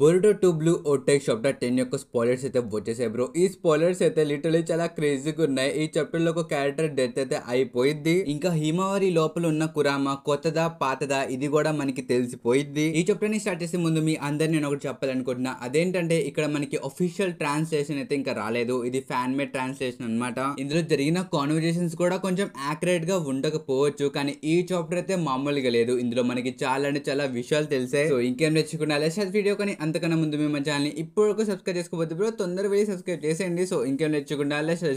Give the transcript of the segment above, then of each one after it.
burrito two blue vortex chapter ten యొక్క spoilers అయితే వచ్చేసాయి బ్రో ఈ స్పాయిలర్స్ అయితే లిటరలీ చాలా క్రేజీగా ఉన్నాయి ఈ చాప్టర్ లో ఒక క్యారెక్టర్ డెత్ అయితే అయిపోయింది ఇంకా హిమవారి లోపల ఉన్న కురామ కొత్తదా పాతదా ఇది కూడా మనకి తెలిసిపోయింది ఈ చాప్టర్ ని స్టార్ట్ చేసే ముందు మీ అందరిని నేను ఒకటి చెప్పాలనుకుంటున్నా అదేంటంటే ఇక్కడ మనకి అఫీషియల్ ట్రాన్స్లేషన్ అయితే ఇంకా రాలేదు ఇది ఫ్యాన్ మేడ్ ట్రాన్స్లేషన్ అనమాట ఇందులో జరిగిన కాన్వర్జేషన్స్ కూడా కొంచెం యాక్యురేట్ గా ఉండకపోవచ్చు కానీ ఈ చాప్టర్ అయితే మామూలుగా లేదు ఇందులో మనకి చాలా అంటే చాలా విషయాలు తెలిసాయి సో ఇంకేం నేర్చుకున్నా లేస్ వీడియో కానీ అంతకన్నా ముందు మీ మన ఛానల్ని ఇప్పుడు సబ్స్క్రైబ్ చేసుకోవద్దు బ్రో తొందర వెళ్ళి సబ్స్క్రైబ్ చేసేయండి సో ఇంకేం నేర్చుకుండా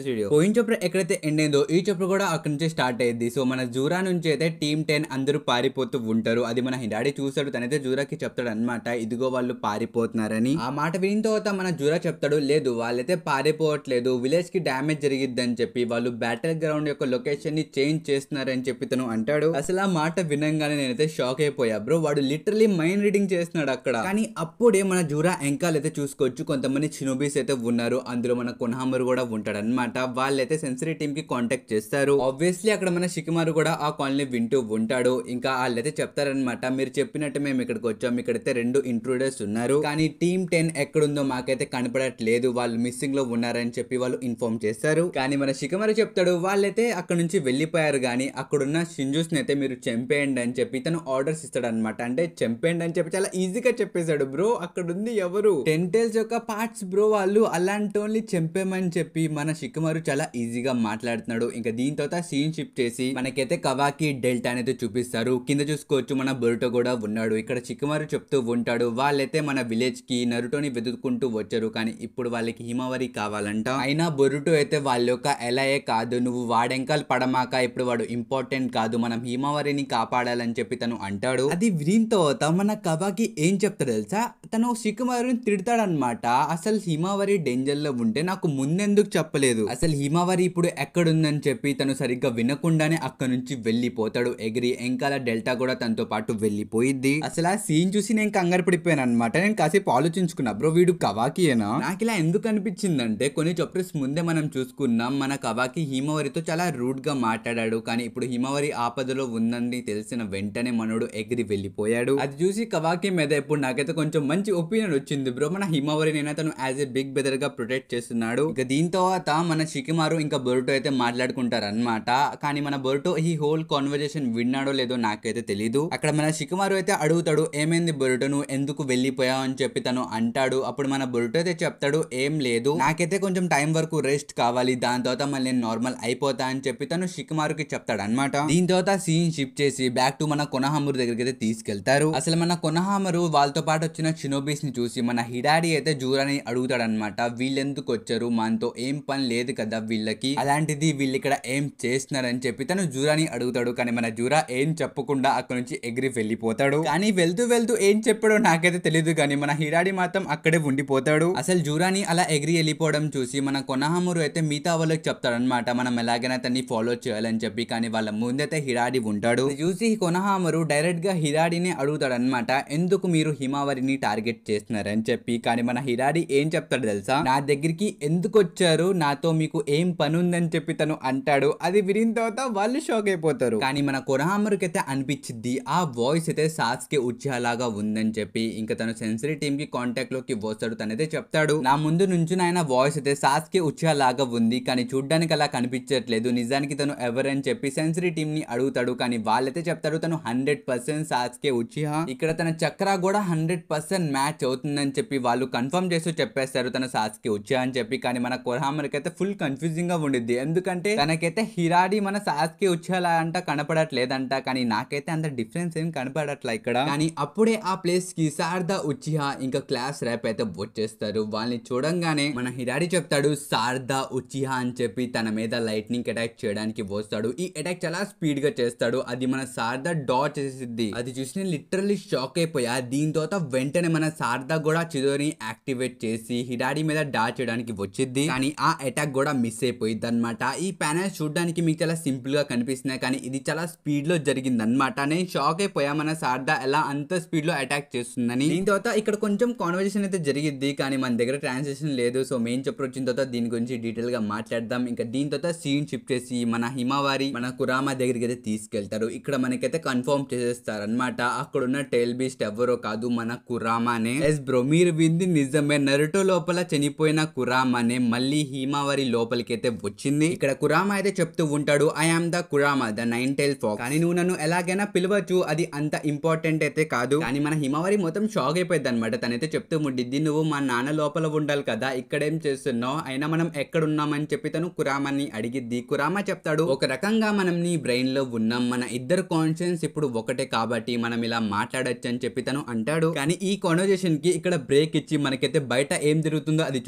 వీడియో పోయిన చెప్పుడు ఎక్కడైతే ఎండ్ అయిందో ఈ చెప్పుడు కూడా అక్కడ నుంచి స్టార్ట్ అయ్యింది సో మన జూరా నుంచి అయితే టీమ్ టెన్ అందరూ పారిపోతూ ఉంటారు అది మన హిడాడి చూస్తాడు తనైతే జూరాకి చెప్తాడు అనమాట ఇదిగో వాళ్ళు పారిపోతున్నారని ఆ మాట విని తర్వాత మన జూరా చెప్తాడు లేదు వాళ్ళైతే పారిపోవట్లేదు విలేజ్ కి డ్యామేజ్ జరిగిద్దని చెప్పి వాళ్ళు బ్యాటిల్ గ్రౌండ్ యొక్క లొకేషన్ ని చేంజ్ చేస్తున్నారని చెప్పి తను అంటాడు అసలు ఆ మాట వినంగానే నేనైతే షాక్ అయిపోయా బ్రో వాడు లిటరలీ మైండ్ రీడింగ్ చేస్తున్నాడు అక్కడ కానీ అప్పుడు ఇప్పుడే మన జూరా ఎంకాల్ అయితే చూసుకోవచ్చు కొంతమంది చినోబీస్ అయితే ఉన్నారు అందులో మన కొనహామరు కూడా ఉంటాడు అనమాట వాళ్ళైతే సెన్సరీ టీమ్ కి కాంటాక్ట్ చేస్తారు ఆబ్వియస్లీ అక్కడ మన షికిమారు కూడా ఆ కాలనీ వింటూ ఉంటాడు ఇంకా వాళ్ళైతే చెప్తారనమాట మీరు చెప్పినట్టు మేము ఇక్కడికి వచ్చాం ఇక్కడైతే రెండు ఇంట్రూడర్స్ ఉన్నారు కానీ టీమ్ టెన్ ఎక్కడుందో మాకైతే కనపడట్లేదు వాళ్ళు మిస్సింగ్ లో ఉన్నారని చెప్పి వాళ్ళు ఇన్ఫార్మ్ చేస్తారు కానీ మన షికిమారు చెప్తాడు వాళ్ళైతే అక్కడ నుంచి వెళ్ళిపోయారు కానీ అక్కడున్న షింజూస్ అయితే మీరు చంపేయండి అని చెప్పి తను ఆర్డర్స్ ఇస్తాడు అనమాట అంటే చంపేయండి అని చెప్పి చాలా ఈజీగా చెప్పేశాడు బ్రో అక్కడ ఉంది ఎవరు టెంటేల్స్ యొక్క పార్ట్స్ బ్రో వాళ్ళు అలాంటోన్లీ చంపేమని చెప్పి మన శిఖమరు చాలా ఈజీగా మాట్లాడుతున్నాడు ఇంకా దీని తర్వాత సీన్ షిఫ్ట్ చేసి మనకైతే కవాకి డెల్టా అనేది చూపిస్తారు కింద చూసుకోవచ్చు మన బొరుటో కూడా ఉన్నాడు ఇక్కడ చిక్కుమారు చెప్తూ ఉంటాడు వాళ్ళైతే మన విలేజ్ కి నరుటోని వెతుకుంటూ వచ్చారు కానీ ఇప్పుడు వాళ్ళకి హిమవరి కావాలంట అయినా బొరుటో అయితే వాళ్ళ యొక్క ఎలాయే కాదు నువ్వు వాడెంకాల పడమాక ఇప్పుడు వాడు ఇంపార్టెంట్ కాదు మనం హిమవరిని కాపాడాలని చెప్పి తను అంటాడు అది తర్వాత మన కవాకి ఏం చెప్తాడు తెలుసా తను సిక్కుమారుని తిడతాడనమాట అసలు హిమావరి డేంజర్లో ఉంటే నాకు ముందెందుకు చెప్పలేదు అసలు హిమావరి ఇప్పుడు ఎక్కడుందని చెప్పి తను సరిగ్గా వినకుండానే అక్కడ నుంచి వెళ్ళిపోతాడు ఎగిరి ఎంకాల డెల్టా కూడా తనతో పాటు వెళ్ళిపోయిద్ది అసలు ఆ సీన్ చూసి నేను కంగారు పడిపోయాను అనమాట నేను కాసేపు ఆలోచించుకున్నా బ్రో వీడు కవాకియేనా నాకు ఇలా ఎందుకు అనిపించిందంటే కొన్ని చాప్టర్స్ ముందే మనం చూసుకున్నాం మన కవాకి హిమావరితో చాలా గా మాట్లాడాడు కానీ ఇప్పుడు హిమావరి ఆపదలో ఉందని తెలిసిన వెంటనే మనోడు ఎగిరి వెళ్ళిపోయాడు అది చూసి కవాకి మీద ఇప్పుడు నాకైతే కొంచెం మంచి మంచి ఒపీనియన్ వచ్చింది బ్రో మన హిమవరినైనా తను యాజ్ ఏ బిగ్ బ్రదర్ గా ప్రొటెక్ట్ చేస్తున్నాడు ఇక దీని తర్వాత మన షికిమారు ఇంకా బొరుటో అయితే మాట్లాడుకుంటారు అనమాట కానీ మన బొరుటో ఈ హోల్ కాన్వర్జేషన్ విన్నాడో లేదో నాకైతే తెలీదు అక్కడ మన షికిమారు అయితే అడుగుతాడు ఏమైంది బొరుటో నువ్వు ఎందుకు వెళ్ళిపోయావు అని చెప్పి తను అంటాడు అప్పుడు మన బొరుటో అయితే చెప్తాడు ఏం లేదు నాకైతే కొంచెం టైం వరకు రెస్ట్ కావాలి దాని తర్వాత మళ్ళీ నేను నార్మల్ అయిపోతా అని చెప్పి తను షికిమారుకి చెప్తాడు అనమాట దీని తర్వాత సీన్ షిఫ్ట్ చేసి బ్యాక్ టు మన కొనహామూరు దగ్గరికి అయితే తీసుకెళ్తారు అసలు మన కొనహామరు వాళ్ళతో పాటు వచ్చిన షినోబీస్ని చూసి మన హిడారి అయితే జూరాని అడుగుతాడనమాట వీళ్ళెందుకు వచ్చారు మనతో ఏం పని లేదు కదా వీళ్ళకి అలాంటిది వీళ్ళు ఇక్కడ ఏం చేస్తున్నారని చెప్పి తను జూరాని అడుగుతాడు కానీ మన జూరా ఏం చెప్పకుండా అక్కడ నుంచి ఎగిరి వెళ్ళిపోతాడు కానీ వెళ్తూ వెళ్తూ ఏం చెప్పాడో నాకైతే తెలియదు కానీ మన హిడాడి మాత్రం అక్కడే ఉండిపోతాడు అసలు జూరాని అలా ఎగిరి వెళ్ళిపోవడం చూసి మన కొనహామురు అయితే మిగతా వాళ్ళకి చెప్తాడనమాట మనం ఎలాగైనా తన్ని ఫాలో చేయాలని చెప్పి కానీ వాళ్ళ ముందైతే హిడాడి ఉంటాడు చూసి కొనహామురు డైరెక్ట్ గా అడుగుతాడు అడుగుతాడనమాట ఎందుకు మీరు హిమావరిని టార్గెట్ టార్గెట్ చేస్తున్నారని చెప్పి కానీ మన హిరాడి ఏం చెప్తాడు తెలుసా నా దగ్గరికి ఎందుకు వచ్చారు నాతో మీకు ఏం పని ఉందని చెప్పి తను అంటాడు అది విరిగిన తర్వాత వాళ్ళు షాక్ అయిపోతారు కానీ మన కొరహామర్కి అయితే అనిపించింది ఆ వాయిస్ అయితే సాస్కే ఉచ్చేలాగా ఉందని చెప్పి ఇంకా తను సెన్సరీ టీమ్ కి కాంటాక్ట్ లోకి వస్తాడు తనైతే చెప్తాడు నా ముందు నుంచి నాయన వాయిస్ అయితే సాస్కే ఉచ్చేలాగా ఉంది కానీ చూడ్డానికి అలా కనిపించట్లేదు నిజానికి తను ఎవరని చెప్పి సెన్సరీ టీమ్ ని అడుగుతాడు కానీ వాళ్ళైతే చెప్తాడు తను హండ్రెడ్ పర్సెంట్ సాస్కే ఉచిహా ఇక్కడ తన చక్ర కూడా హండ్రెడ్ పర్సెంట్ మ్యాచ్ అవుతుందని చెప్పి వాళ్ళు కన్ఫర్మ్ చేసి చెప్పేస్తారు తన సాస్కి వచ్చా అని చెప్పి కానీ మన కొరహామర్కి అయితే ఫుల్ కన్ఫ్యూజింగ్ గా ఉండిద్ది ఎందుకంటే తనకైతే హిరాడి మన సాస్కి వచ్చేలా అంట కనపడట్లేదంట కానీ నాకైతే అంత డిఫరెన్స్ ఏం కనపడట్లే ఇక్కడ కానీ అప్పుడే ఆ ప్లేస్ కి శారదా ఉచిహా ఇంకా క్లాస్ రేప్ అయితే వచ్చేస్తారు వాళ్ళని చూడంగానే మన హిరాడి చెప్తాడు శారదా ఉచిహా అని చెప్పి తన మీద లైట్నింగ్ అటాక్ చేయడానికి వస్తాడు ఈ అటాక్ చాలా స్పీడ్ గా చేస్తాడు అది మన శారదా డా చేసిద్ది అది చూసి లిటరలీ షాక్ అయిపోయా దీని తర్వాత వెంటనే మన శారదా కూడా చిదోని యాక్టివేట్ చేసి హిడాడి మీద డా చేయడానికి వచ్చింది కానీ ఆ అటాక్ కూడా మిస్ అయిపోయింది అనమాట ఈ ప్యానల్ చూడడానికి మీకు చాలా సింపుల్ గా కనిపిస్తున్నాయి కానీ ఇది చాలా స్పీడ్ లో జరిగింది అనమాట నేను షాక్ అయిపోయా మన శారదా ఎలా అంత స్పీడ్ లో అటాక్ చేస్తుందని దీని తర్వాత ఇక్కడ కొంచెం కాన్వర్జేషన్ అయితే జరిగింది కానీ మన దగ్గర ట్రాన్స్లేషన్ లేదు సో మెయిన్ చెప్పు వచ్చిన తర్వాత దీని గురించి డీటెయిల్ గా మాట్లాడదాం ఇంకా దీని తర్వాత సీన్ షిఫ్ట్ చేసి మన హిమవారి మన కురామా దగ్గరికి అయితే తీసుకెళ్తారు ఇక్కడ మనకైతే కన్ఫర్మ్ చేసేస్తారు అనమాట అక్కడ ఉన్న టైల్ బీస్ట్ ఎవరో కాదు మన కురామా కురామానే ఎస్ బ్రో మీరు వింది నిజమే నరుటో లోపల చనిపోయిన కురామానే మళ్ళీ హీమావరి లోపలికైతే వచ్చింది ఇక్కడ కురామ అయితే చెప్తూ ఉంటాడు I am the Kurama the nine tail fox కానీ నువ్వు నన్ను ఎలాగైనా పిలవచ్చు అది అంత ఇంపార్టెంట్ అయితే కాదు కానీ మన హిమావరి మొత్తం షాక్ అయిపోయింది అనమాట తనైతే చెప్తూ ఉండిద్ది నువ్వు మా నాన్న లోపల ఉండాలి కదా ఇక్కడేం చేస్తున్నావు అయినా మనం ఎక్కడ ఉన్నామని చెప్పి తను కురామాని అడిగిద్ది కురామ చెప్తాడు ఒక రకంగా మనం నీ బ్రెయిన్ లో ఉన్నాం మన ఇద్దరు కాన్షియన్స్ ఇప్పుడు ఒకటే కాబట్టి మనం ఇలా మాట్లాడచ్చు అని చెప్పి తను అంటాడు కానీ ఈ కి ఇక్కడ బ్రేక్ ఇచ్చి మనకైతే బయట ఏం జరుగుతుందో అది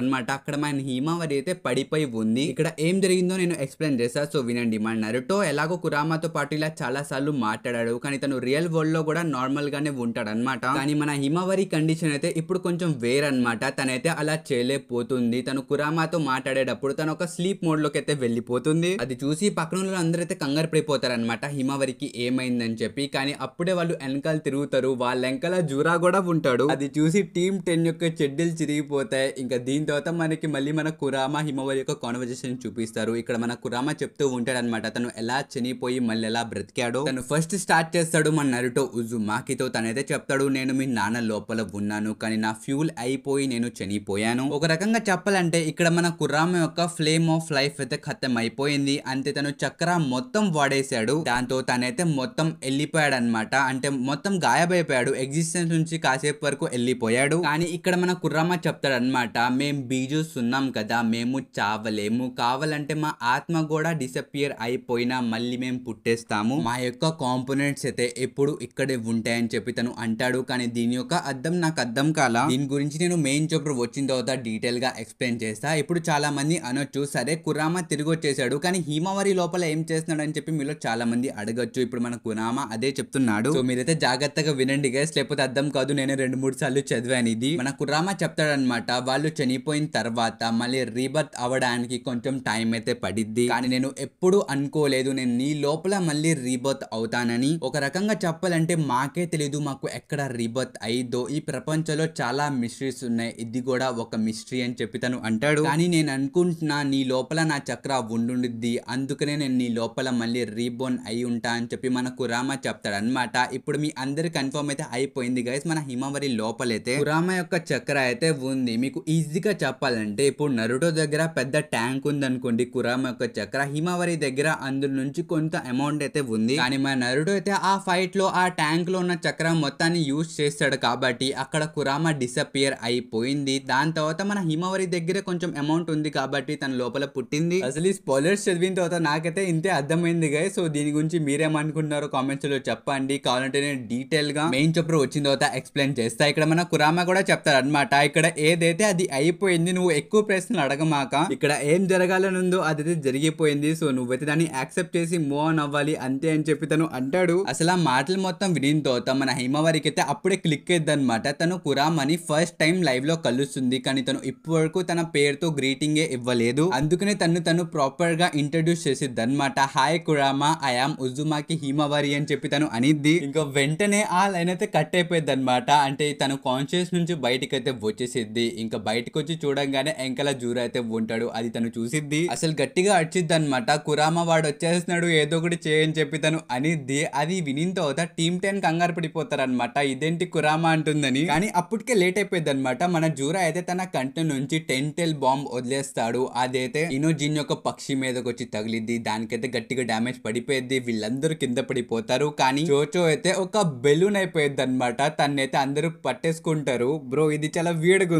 అనమాట అక్కడ మన హిమావరి అయితే పడిపోయి ఉంది ఇక్కడ ఏం జరిగిందో నేను ఎక్స్ప్లెయిన్ చేస్తా సో వినండి మన నరుటో ఎలాగో కురామాతో పాటు ఇలా చాలా సార్లు మాట్లాడాడు కానీ తను రియల్ వరల్డ్ లో కూడా నార్మల్ గానే అనమాట కానీ మన హిమావరి కండిషన్ అయితే ఇప్పుడు కొంచెం వేర్ అనమాట తనైతే అలా చేయలేకపోతుంది తను కురామాతో మాట్లాడేటప్పుడు తను ఒక స్లీప్ మోడ్ లోకి అయితే వెళ్ళిపోతుంది అది చూసి పక్కన అందరైతే కంగారు అనమాట హిమావరికి ఏమైందని చెప్పి కానీ అప్పుడే వాళ్ళు వెనకాల తిరుగుతారు వాళ్ళ వెనకాల జూరా కూడా ఉంటాడు అది చూసి టీమ్ టెన్ యొక్క చెడ్డీలు చిరిగిపోతాయి ఇంకా దీని తర్వాత మనకి మళ్ళీ మన కురామా హిమవరి యొక్క కాన్వర్జేషన్ చూపిస్తారు ఇక్కడ మన కురామా చెప్తూ అనమాట తను ఎలా చనిపోయి మళ్ళీ ఎలా బ్రతికాడో తను ఫస్ట్ స్టార్ట్ చేస్తాడు మన నరుటో ఉజు మాకితో తనైతే చెప్తాడు నేను మీ నాన్న లోపల ఉన్నాను కానీ నా ఫ్యూల్ అయిపోయి నేను చనిపోయాను ఒక రకంగా చెప్పాలంటే ఇక్కడ మన కుర్రామ యొక్క ఫ్లేమ్ ఆఫ్ లైఫ్ అయితే ఖత్తం అయిపోయింది అంతే తను చక్ర మొత్తం వాడేశాడు దాంతో తనైతే మొత్తం వెళ్ళిపోయాడు అనమాట అంటే మొత్తం గాయబైపోయాడు ఎగ్జిస్టెన్స్ నుంచి కాసి కాసేపు వరకు వెళ్ళిపోయాడు కానీ ఇక్కడ మన కుర్రమ్మ అనమాట మేము బీజూస్ ఉన్నాం కదా మేము చావలేము కావాలంటే మా ఆత్మ కూడా డిసపియర్ అయిపోయినా మళ్ళీ మేము పుట్టేస్తాము మా యొక్క కాంపోనెంట్స్ అయితే ఎప్పుడు ఇక్కడే ఉంటాయని చెప్పి తను అంటాడు కానీ దీని యొక్క అర్థం నాకు అర్థం కాల దీని గురించి నేను మెయిన్ చాప్టర్ వచ్చిన తర్వాత డీటెయిల్ గా ఎక్స్ప్లెయిన్ చేస్తా ఇప్పుడు చాలా మంది అనొచ్చు సరే కుర్రామ తిరిగి వచ్చేసాడు కానీ హిమవరి లోపల ఏం చేస్తున్నాడు అని చెప్పి మీలో చాలా మంది అడగచ్చు ఇప్పుడు మన కురామ అదే చెప్తున్నాడు సో మీరైతే జాగ్రత్తగా వినండి గైస్ లేకపోతే అర్థం కాదు నేను నేను రెండు మూడు సార్లు చదివాను ఇది మన రామ చెప్తాడనమాట వాళ్ళు చనిపోయిన తర్వాత మళ్ళీ రీబర్త్ అవడానికి కొంచెం టైం అయితే పడిద్ది కానీ నేను ఎప్పుడు అనుకోలేదు నేను నీ లోపల మళ్ళీ రీబర్త్ అవుతానని ఒక రకంగా చెప్పాలంటే మాకే తెలీదు మాకు ఎక్కడ రీబర్త్ అయిద్దో ఈ ప్రపంచంలో చాలా మిస్టరీస్ ఉన్నాయి ఇది కూడా ఒక మిస్టరీ అని చెప్పి తను అంటాడు కానీ నేను అనుకుంటున్నా నీ లోపల నా చక్ర ఉండుండిద్ది అందుకనే నేను నీ లోపల మళ్ళీ రీబోర్న్ అయి ఉంటా అని చెప్పి మన చెప్తాడు అనమాట ఇప్పుడు మీ అందరి కన్ఫర్మ్ అయితే అయిపోయింది గైస్ మన హిమవరి లోపలైతే కురామ యొక్క చక్ర అయితే ఉంది మీకు ఈజీగా చెప్పాలంటే ఇప్పుడు నరుటో దగ్గర పెద్ద ట్యాంక్ ఉంది అనుకోండి కురామ యొక్క చక్ర హిమవరి దగ్గర అందులో నుంచి కొంత అమౌంట్ అయితే ఉంది కానీ మన నరుడు అయితే ఆ ఫైట్ లో ఆ ట్యాంక్ లో ఉన్న చక్ర మొత్తాన్ని యూజ్ చేస్తాడు కాబట్టి అక్కడ కురామ డిసపియర్ అయిపోయింది దాని తర్వాత మన హిమవరి దగ్గర కొంచెం అమౌంట్ ఉంది కాబట్టి తన లోపల పుట్టింది అసలు ఈ స్పాయిలర్స్ చదివిన తర్వాత నాకైతే ఇంతే అర్థమైంది గా సో దీని గురించి మీరేమనుకుంటున్నారో కామెంట్స్ లో చెప్పండి కావాలంటే నేను డీటెయిల్ గా మెయిన్ చెప్పు వచ్చిన తర్వాత ఎక్స్ప్లెయిన్ ఎక్స్ప్లెయిన్ చేస్తా ఇక్కడ మన కురామా కూడా అనమాట ఇక్కడ ఏదైతే అది అయిపోయింది నువ్వు ఎక్కువ ప్రశ్నలు అడగమాక ఇక్కడ ఏం జరగాలనుందో అది జరిగిపోయింది సో నువ్వైతే దాన్ని యాక్సెప్ట్ చేసి మూవ్ ఆన్ అవ్వాలి అంతే అని చెప్పి తను అంటాడు అసలు ఆ మాటలు మొత్తం వినిన తర్వాత మన హిమవారికి అయితే అప్పుడే క్లిక్ అయిద్దనమాట తను కురామని ఫస్ట్ టైం లైవ్ లో కలుస్తుంది కానీ తను ఇప్పటివరకు తన పేరుతో గ్రీటింగ్ ఇవ్వలేదు అందుకనే తను తను ప్రాపర్ గా ఇంట్రడ్యూస్ చేసిద్ది అనమాట హాయ్ కురామా ఐ ఆమ్ ఉజుమాకి హిమవారి అని చెప్పి తను అనిద్ది ఇంకా వెంటనే ఆ లైన్ అయితే కట్ అయిపోయింది అనమాట అంటే తను కాన్షియస్ నుంచి బయటకు అయితే వచ్చేసిద్ది ఇంకా బయటకు వచ్చి చూడంగానే ఎంకల జూరు అయితే ఉంటాడు అది తను చూసిద్ది అసలు గట్టిగా అడిచిద్ది అనమాట కురామ వాడు వచ్చేస్తున్నాడు ఏదో ఒకటి చేయని చెప్పి తను అనిద్ది అది వినిన తర్వాత టీమ్ టెన్ కంగారు పడిపోతారనమాట ఇదేంటి కురామ అంటుందని కానీ అప్పటికే లేట్ అయిపోయింది అనమాట మన జూరా అయితే తన కంటి నుంచి టెంటెల్ బాంబ్ వదిలేస్తాడు అదైతే ఇనోజిన్ యొక్క పక్షి మీదకి వచ్చి తగిలిద్ది దానికైతే గట్టిగా డ్యామేజ్ పడిపోయింది వీళ్ళందరూ కింద పడిపోతారు కానీ చోచో అయితే ఒక బెలూన్ అయిపోయింది అనమాట తన్నైతే అందరూ పట్టేసుకుంటారు బ్రో ఇది చాలా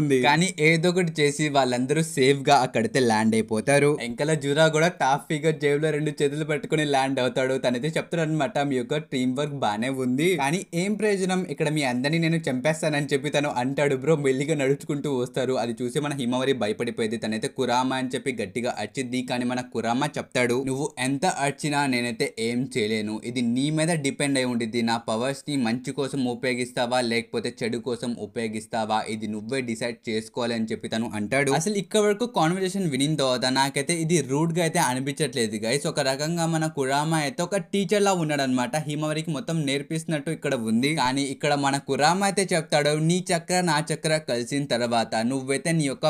ఉంది కానీ ఏదో ఒకటి చేసి వాళ్ళందరూ సేఫ్ గా అక్కడైతే ల్యాండ్ అయిపోతారు ఎంకల జురా కూడా టాప్ ఫిగర్ జేబులో రెండు చేతులు పెట్టుకుని ల్యాండ్ అవుతాడు తనైతే చెప్తాడు అనమాట మీ యొక్క టీం వర్క్ బానే ఉంది కానీ ఏం ప్రయోజనం ఇక్కడ మీ అందరినీ నేను చంపేస్తానని చెప్పి తను అంటాడు బ్రో మెల్లిగా నడుచుకుంటూ వస్తారు అది చూసి మన హిమవరి భయపడిపోయింది తనైతే కురామా అని చెప్పి గట్టిగా అర్చిద్ది కానీ మన కురామా చెప్తాడు నువ్వు ఎంత అర్చినా నేనైతే ఏం చేయలేను ఇది నీ మీద డిపెండ్ అయి ఉండిద్ది నా పవర్స్ ని మంచి కోసం ఉపయోగిస్తావా లేకపోతే లేకపోతే చెడు కోసం ఉపయోగిస్తావా ఇది నువ్వే డిసైడ్ చేసుకోవాలని చెప్పి తను అంటాడు అసలు ఇక్కడ వరకు కాన్వర్జేషన్ విని తర్వాత నాకైతే ఇది గా అయితే అనిపించట్లేదు గైస్ ఒక రకంగా మన కురామా అయితే ఒక టీచర్లా ఉన్నాడనమాట హిమవరికి మొత్తం నేర్పిస్తున్నట్టు ఇక్కడ ఉంది కానీ ఇక్కడ మన కురామ అయితే చెప్తాడు నీ చక్ర నా చక్ర కలిసిన తర్వాత నువ్వైతే నీ యొక్క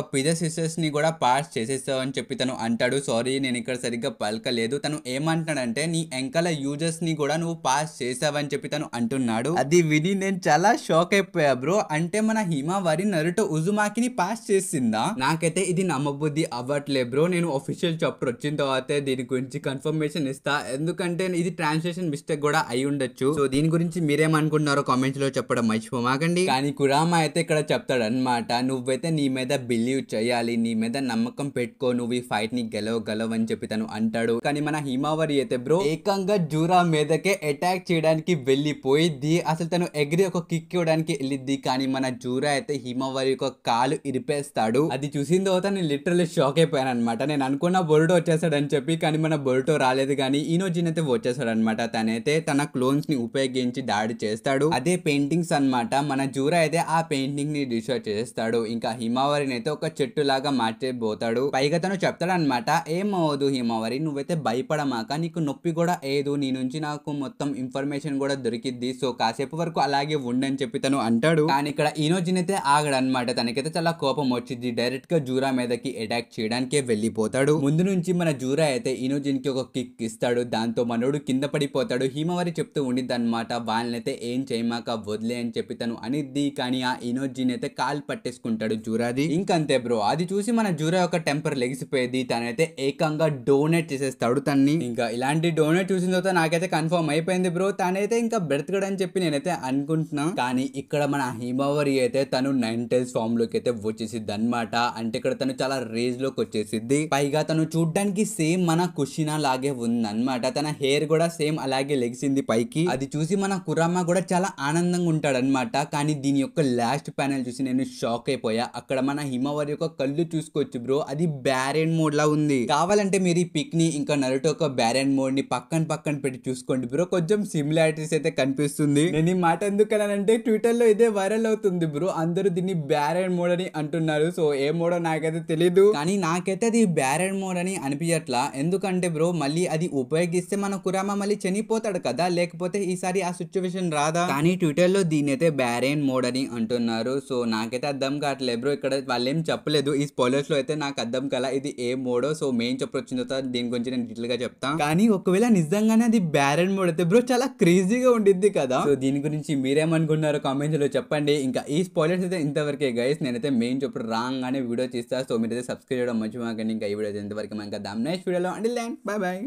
సిస్టర్స్ ని కూడా పాస్ చేసేస్తావు అని చెప్పి తను అంటాడు సారీ నేను ఇక్కడ సరిగ్గా పలకలేదు తను ఏమంటాడంటే నీ ఎంకల యూజర్స్ని కూడా నువ్వు పాస్ చేసావని చెప్పి తను అంటున్నాడు అది విని నేను చాలా షాక్ అయిపోయా బ్రో అంటే మన హిమావరి నరుట ఉజుమాకిని పాస్ చేసిందా నాకైతే ఇది నమ్మబుద్ధి అవ్వట్లే బ్రో నేను ఒఫీషియల్ చాప్టర్ వచ్చిన తర్వాత దీని గురించి కన్ఫర్మేషన్ ఇస్తా ఎందుకంటే ఇది ట్రాన్స్లేషన్ మిస్టేక్ కూడా అయి ఉండొచ్చు సో దీని గురించి మీరేమనుకుంటున్నారో కామెంట్స్ లో చెప్పడం మర్చిపోమాకండి కానీ కురామా అయితే ఇక్కడ అనమాట నువ్వైతే నీ మీద బిలీవ్ చేయాలి నీ మీద నమ్మకం పెట్టుకో నువ్వు ఈ ఫైట్ ని గెలవ గెలవ అని చెప్పి తను అంటాడు కానీ మన హిమావరి అయితే బ్రో ఏకంగా జూరా మీదకే అటాక్ చేయడానికి వెళ్ళిపోయి అసలు తను ఎగ్రి ఒక కిక్ ఇవ్వడానికి యుద్ధానికి వెళ్ళిద్ది కానీ మన జూరా అయితే హిమవరి యొక్క కాలు ఇరిపేస్తాడు అది చూసిన తర్వాత నేను లిటరల్లీ షాక్ అయిపోయాను అనమాట నేను అనుకున్న బొరుటో వచ్చేసాడని చెప్పి కానీ మన బొరుటో రాలేదు కానీ ఈనోజిన్ అయితే వచ్చేసాడు అనమాట తనైతే తన క్లోన్స్ ని ఉపయోగించి దాడి చేస్తాడు అదే పెయింటింగ్స్ అనమాట మన జూరా అయితే ఆ పెయింటింగ్ ని డిస్ట్రాయ్ చేస్తాడు ఇంకా హిమావరిని అయితే ఒక చెట్టు లాగా మార్చేపోతాడు పైగా తను అనమాట ఏమవదు హిమావరి నువ్వైతే భయపడమాక నీకు నొప్పి కూడా ఏదు నీ నుంచి నాకు మొత్తం ఇన్ఫర్మేషన్ కూడా దొరికిద్ది సో కాసేపు వరకు అలాగే ఉండని చెప్పి తను తను అంటాడు కానీ ఇక్కడ ఈనోజిన్ అయితే అనమాట తనకైతే చాలా కోపం వచ్చింది డైరెక్ట్ గా జూరా మీదకి అటాక్ చేయడానికే వెళ్ళిపోతాడు ముందు నుంచి మన జూరా అయితే ఈనోజిన్ కి ఒక కిక్ ఇస్తాడు దాంతో మనోడు కింద పడిపోతాడు హిమవరి చెప్తూ ఉండిద్ది అనమాట వాళ్ళనైతే ఏం చేయమాక వదిలే అని చెప్పి తను అనిద్ది కానీ ఆ ఈనోజిన్ అయితే కాల్ పట్టేసుకుంటాడు జూరాది ఇంకంతే బ్రో అది చూసి మన జూరా యొక్క టెంపర్ లెగిసిపోయేది తనైతే ఏకంగా డోనేట్ చేసేస్తాడు తన్ని ఇంకా ఇలాంటి డోనేట్ చూసిన తర్వాత నాకైతే కన్ఫర్మ్ అయిపోయింది బ్రో తనైతే ఇంకా బ్రతకడని చెప్పి నేనైతే అనుకుంటున్నా కానీ ఇక్కడ మన హిమవరి అయితే తను నైన్ టెన్స్ ఫామ్ లోకి అయితే వచ్చేసింది అనమాట అంటే ఇక్కడ తను చాలా రేజ్ లోకి వచ్చేసింది పైగా తను చూడ్డానికి సేమ్ మన కుషినా లాగే ఉంది అనమాట తన హెయిర్ కూడా సేమ్ అలాగే లెగిసింది పైకి అది చూసి మన కురామ కూడా చాలా ఆనందంగా అనమాట కానీ దీని యొక్క లాస్ట్ ప్యానల్ చూసి నేను షాక్ అయిపోయా అక్కడ మన హిమవరి యొక్క కళ్ళు చూసుకోవచ్చు బ్రో అది బ్యారెన్ మోడ్ లా ఉంది కావాలంటే మీరు ఈ పిక్ ని ఇంకా నరుటో యొక్క బ్యారెన్ మోడ్ ని పక్కన పక్కన పెట్టి చూసుకోండి బ్రో కొంచెం సిమిలారిటీస్ అయితే కనిపిస్తుంది నేను ఈ మాట ఎందుకన్నానంటే ట్విట్టర్ ట్విట్టర్లో ఇదే వైరల్ అవుతుంది బ్రో అందరూ దీన్ని బ్యారెడ్ మోడ్ అని అంటున్నారు సో ఏ మోడో నాకైతే తెలియదు కానీ నాకైతే అది బ్యారెడ్ మోడ్ అని అనిపించట్లా ఎందుకంటే బ్రో మళ్ళీ అది ఉపయోగిస్తే మన కురామా మళ్ళీ చనిపోతాడు కదా లేకపోతే ఈసారి ఆ సిచ్యువేషన్ రాదా కానీ లో దీని అయితే బ్యారెన్ మోడ్ అని అంటున్నారు సో నాకైతే అర్థం కావట్లేదు బ్రో ఇక్కడ ఏం చెప్పలేదు ఈ స్పాయిలర్స్ లో అయితే నాకు అర్థం కల ఇది ఏ మోడో సో మెయిన్ చెప్పు వచ్చిన తర్వాత దీని గురించి నేను డీటెయిల్ గా చెప్తాను కానీ ఒకవేళ నిజంగానే అది బ్యారెన్ మోడ్ అయితే బ్రో చాలా క్రేజీగా ఉండిద్ది కదా సో దీని గురించి మీరేమనుకున్నారు కామెంట్స్లో చెప్పండి ఇంకా ఈ స్పాయిలర్స్ అయితే ఇంతవరకే గైస్ నేనైతే మెయిన్ చెప్పుడు రాంగ్ అనే వీడియో చేస్తా సో మీరైతే సబ్స్క్రైబ్ చేయడం మంచి మాకండి ఇంకా ఈ వీడియో అయితే ఇంతవరకు ఇంకా దామ్ నెక్స్ట్ వీడియోలో అండి ల్యాండ్ బాయ్ బాయ్